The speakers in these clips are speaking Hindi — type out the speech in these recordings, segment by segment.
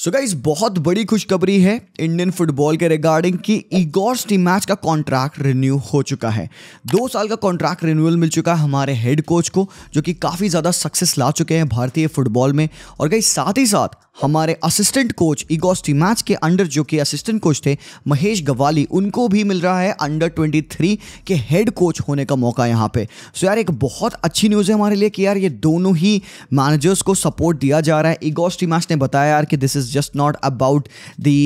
सो so गाइज बहुत बड़ी खुशखबरी है इंडियन फुटबॉल के रिगार्डिंग कि इगोर मैच का कॉन्ट्रैक्ट रिन्यू हो चुका है दो साल का कॉन्ट्रैक्ट रिन्यूअल मिल चुका है हमारे हेड कोच को जो कि काफ़ी ज़्यादा सक्सेस ला चुके हैं भारतीय फुटबॉल में और गई साथ ही साथ हमारे असिस्टेंट कोच इगोस्टी मैच के अंडर जो कि असिस्टेंट कोच थे महेश गवाली उनको भी मिल रहा है अंडर 23 के हेड कोच होने का मौका यहाँ पे सो यार एक बहुत अच्छी न्यूज़ है हमारे लिए कि यार ये दोनों ही मैनेजर्स को सपोर्ट दिया जा रहा है इगोस्टी मैच ने बताया यार कि this is just not about the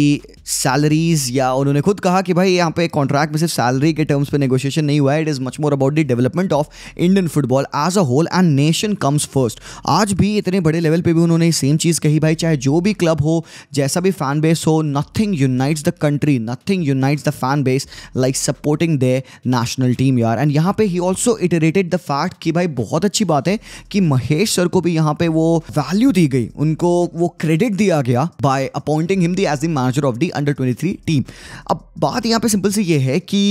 salaries या उन्होंने खुद कहा कि भाई यहाँ पे कॉन्ट्रैक्ट में सिर्फ सैलरी के टर्म्स पे नेगोशिएशन नहीं हुआ है it is much more about the development of Indian football as a whole and nation comes first आज भी इतने बड़े लेवल पर भी उन्होंने सेम चीज़ कही भाई चाहे जो भी क्लब हो जैसा भी फैन बेस हो nothing unites the country nothing unites the fan base like supporting the national team यार एंड यहाँ पे ही ऑल्सो इटरेटेड द फैक्ट कि भाई बहुत अच्छी बात है कि महेश सर को भी यहाँ पे वो वैल्यू दी गई उनको वो क्रेडिट दिया गया by appointing him the as the manager of the under twenty team अब बात यहाँ पे सिंपल सी ये है कि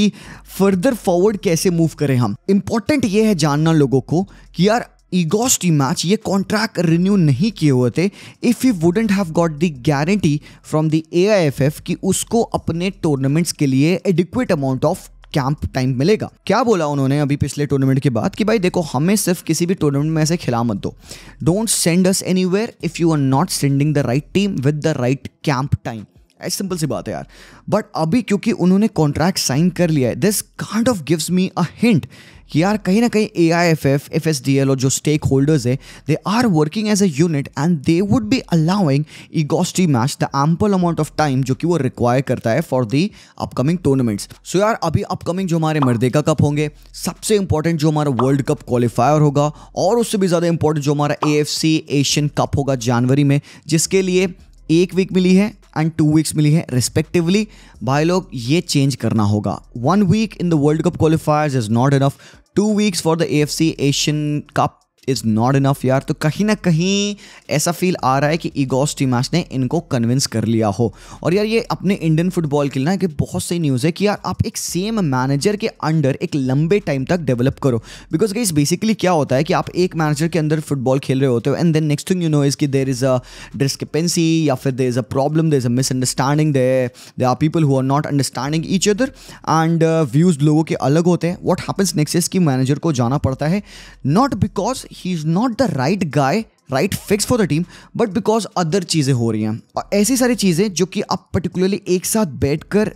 फर्दर फॉरवर्ड कैसे मूव करें हम इंपॉर्टेंट ये है जानना लोगों को कि यार Igor's मैच ये कॉन्ट्रैक्ट रिन्यू नहीं किए हुए थे if you wouldn't have got the guarantee from the F कि उसको अपने टूर्नामेंट्स के लिए adequate amount of camp time मिलेगा क्या बोला उन्होंने अभी पिछले टूर्नामेंट के बाद कि भाई देखो हमें सिर्फ किसी भी टूर्नामेंट में ऐसे खिला मत दो don't send us anywhere if you are not sending the right team with the right camp time ऐसी सिंपल सी बात है यार बट अभी क्योंकि उन्होंने कॉन्ट्रैक्ट साइन कर लिया है this kind of gives me a hint कि यार कहीं ना कहीं A I F F F S D L और जो स्टेक होल्डर्स है they are working as a unit and they would be allowing इगोस्टी मैच the ample amount of time जो कि वो रिक्वायर करता है for the upcoming tournaments so यार अभी अपकमिंग जो हमारे मर्देका कप होंगे सबसे इंपॉर्टेंट जो हमारा वर्ल्ड कप क्वालिफायर होगा और उससे भी ज़्यादा इंपॉर्टेंट जो हमारा A F C Asian Cup होगा जनवरी में जिसके लिए एक वीक मिली है एंड टू वीक्स मिली है रिस्पेक्टिवली भाई लोग ये चेंज करना होगा one week in the World Cup qualifiers is not enough two weeks for the F C Asian Cup is not enough यार तो कहीं ना कहीं ऐसा फील आ रहा है कि ईगोस टीमास ने इनको कन्विंस कर लिया हो और यार ये अपने इंडियन फुटबॉल के लिए ना कि बहुत सही न्यूज़ है कि यार आप एक सेम मैनेजर के अंडर एक लंबे टाइम तक डेवलप करो बिकॉज गाइज बेसिकली क्या होता है कि आप एक मैनेजर के अंदर फुटबॉल खेल रहे होते हो and then next thing you know is कि देर इज़ अ डिस्क्रिपेंसी या फिर there is a problem there is a misunderstanding they are people who are not understanding each other and views लोगों के अलग होते हैं वॉट हैपन्स नेक्स्ट इज कि मैनेजर को जाना पड़ता है not because he is not the right guy right fix for the team but because other चीज़ें हो रही हैं और ऐसी सारी चीज़ें जो कि आप पर्टिकुलरली एक साथ बैठ कर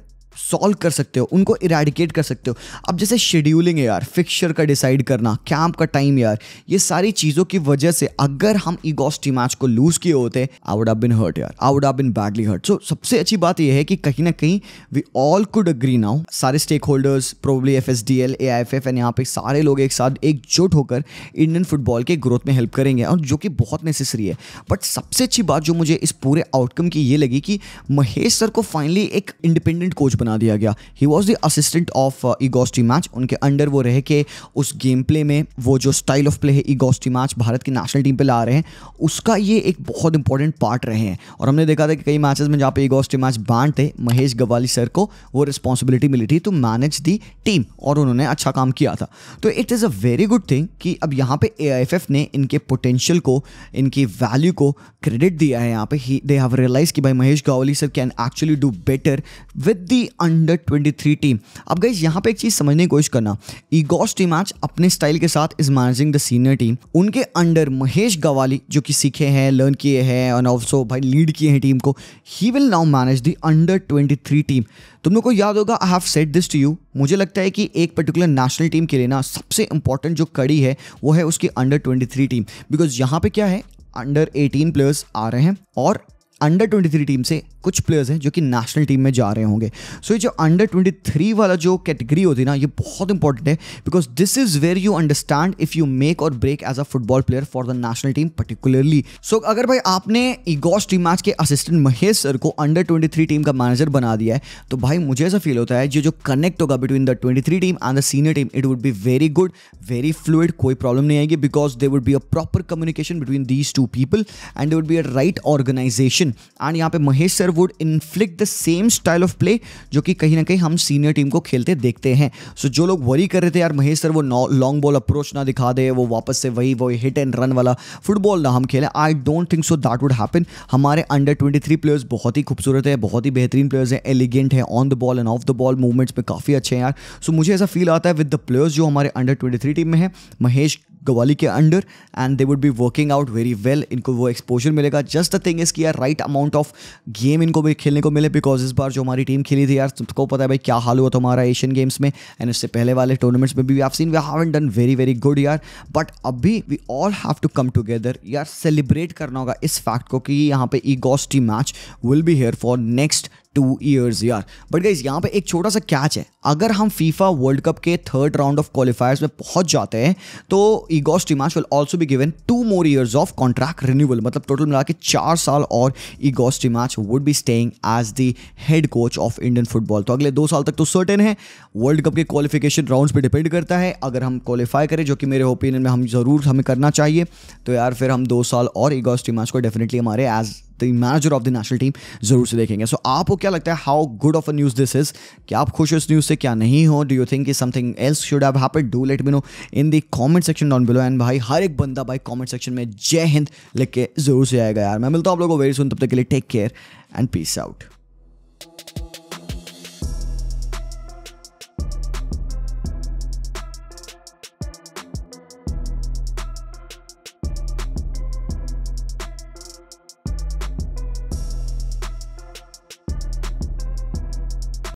सॉल्व कर सकते हो उनको इराडिकेट कर सकते हो अब जैसे शेड्यूलिंग है यार फिक्सचर का डिसाइड करना कैंप का टाइम यार ये सारी चीज़ों की वजह से अगर हम ईगोस्टी मैच को लूज किए होते I would have been hurt यार I would have been badly hurt so सबसे अच्छी बात यह है कि कहीं ना कहीं we all could agree now सारे stakeholders probably F S D L A I F F and यहाँ पे सारे लोग एक साथ एकजुट होकर इंडियन फुटबॉल के ग्रोथ में हेल्प करेंगे और जो कि बहुत नेसेसरी है बट सबसे अच्छी बात जो मुझे इस पूरे आउटकम की ये लगी कि महेश सर को फाइनली एक इंडिपेंडेंट कोच बना दिया गया he was the assistant of ईगोस्टी मैच उनके अंडर वो रहे कि उस गेम प्ले में वो जो स्टाइल ऑफ प्ले है ईगोस्टी मैच भारत की नेशनल टीम पर ला रहे हैं उसका ये एक बहुत इंपॉर्टेंट पार्ट रहे हैं और हमने देखा था कि कई मैचेस में जहाँ पे ईगोस्टी मैच बैंड थे महेश गवाली सर को वो रिस्पॉन्सिबिलिटी मिली थी टू मैनेज दी टीम और उन्होंने अच्छा काम किया था तो it is a very good thing कि अब यहाँ पे ए ने इनके पोटेंशियल को इनकी वैल्यू को क्रेडिट दिया है यहाँ पे ही दे हैव रियलाइज कि भाई Mahesh Gawli sir can actually do better with the under 23 team अब गई यहाँ पे एक चीज़ समझने की कोशिश करना ईगोस टीम आज अपने स्टाइल के साथ is managing the senior team उनके अंडर महेश गवाली जो कि सीखे हैं लर्न किए हैं एंड ऑल्सो भाई लीड किए हैं टीम को he will now manage the under 23 team तुम लोग को याद होगा I have set this to you मुझे लगता है कि एक पर्टिकुलर नेशनल टीम के लिए ना सबसे इंपॉर्टेंट जो कड़ी है वो है उसकी अंडर 23 टीम बिकॉज यहाँ पे क्या है अंडर 18 प्लेयर्स आ रहे हैं और अंडर 23 टीम से कुछ प्लेयर्स हैं जो कि नेशनल टीम में जा रहे होंगे सो so, ये जो अंडर 23 वाला जो कैटेगरी होती है ना ये बहुत इंपॉर्टेंट है because this is where you understand if you make or break as a football player for the national team particularly so अगर भाई आपने इगोस टीम मैच के असिस्टेंट महेश सर को अंडर ट्वेंटी टीम का मैनेजर बना दिया है तो भाई मुझे ऐसा फील होता है जो जो कनेक्ट होगा between the twenty team and the senior team it would be very good very fluid कोई प्रॉब्लम नहीं आएगी because they would be a proper communication between these two people and they would be a right organisation position and यहाँ पे Mahesh sir would inflict the same style of play जो कि कहीं ना कहीं हम सीनियर टीम को खेलते देखते हैं सो so, जो लोग वरी कर रहे थे यार महेश सर वो लॉन्ग बॉल अप्रोच ना दिखा दे वो वापस से वही वही हिट एंड रन वाला फुटबॉल ना हम खेलें I don't think so that would happen हमारे अंडर ट्वेंटी प्लेयर्स बहुत ही खूबसूरत है बहुत ही बेहतरीन प्लेयर्स हैं एलिगेंट है on the ball and off the ball movements में काफ़ी अच्छे हैं यार सो so, मुझे ऐसा फील आता है विद द प्लेयर्स जो हमारे अंडर ट्वेंटी टीम में है महेश गवाली के under and they would be working out very well इनको वो एक्सपोजर मिलेगा जस्ट द थिंग इज कि यार राइट अमाउंट ऑफ गेम इनको भी खेलने को मिले बिकॉज इस बार जो हमारी टीम खेली थी यार तुमको पता है भाई क्या हाल हुआ तुम्हारा हमारा एशियन गेम्स में एंड इससे पहले वाले टूर्नामेंट्स में भी we have seen we haven't done very very good यार बट अभी we all have to come together यार सेलिब्रेट करना होगा इस फैक्ट को कि यहाँ पे ई Stimac will be here for next two years यार बट गाइज यहाँ पे एक छोटा सा कैच है अगर हम फीफा वर्ल्ड कप के थर्ड राउंड ऑफ क्वालिफायर्स में पहुंच जाते हैं तो ईगोस टिमाच विल ऑल्सो भी given two more years of contract renewal मतलब टोटल मिला के चार साल और Igor Stimac would be staying as the head coach of Indian football तो अगले दो साल तक तो सर्टेन है वर्ल्ड कप के क्वालिफिकेशन राउंड पर डिपेंड करता है अगर हम क्वालिफाई करें जो कि मेरे ओपिनियन में हम जरूर हमें करना चाहिए तो यार फिर हम दो साल और ईगोस टिमाच को डेफिनेटली हमारे as manager of the national team जरूर से देखेंगे सो so, आपको क्या लगता है how good of a news this is क्या आप खुश हो इस न्यूज़ से क्या नहीं हो do you think something else should have happen do let me know in the comment section down below and भाई हर एक बंदा भाई कमेंट सेक्शन में जय हिंद लिख के जरूर से आएगा यार मैं मिलता हूँ आप लोगों को वेरी सुन तब तक के लिए take care and peace out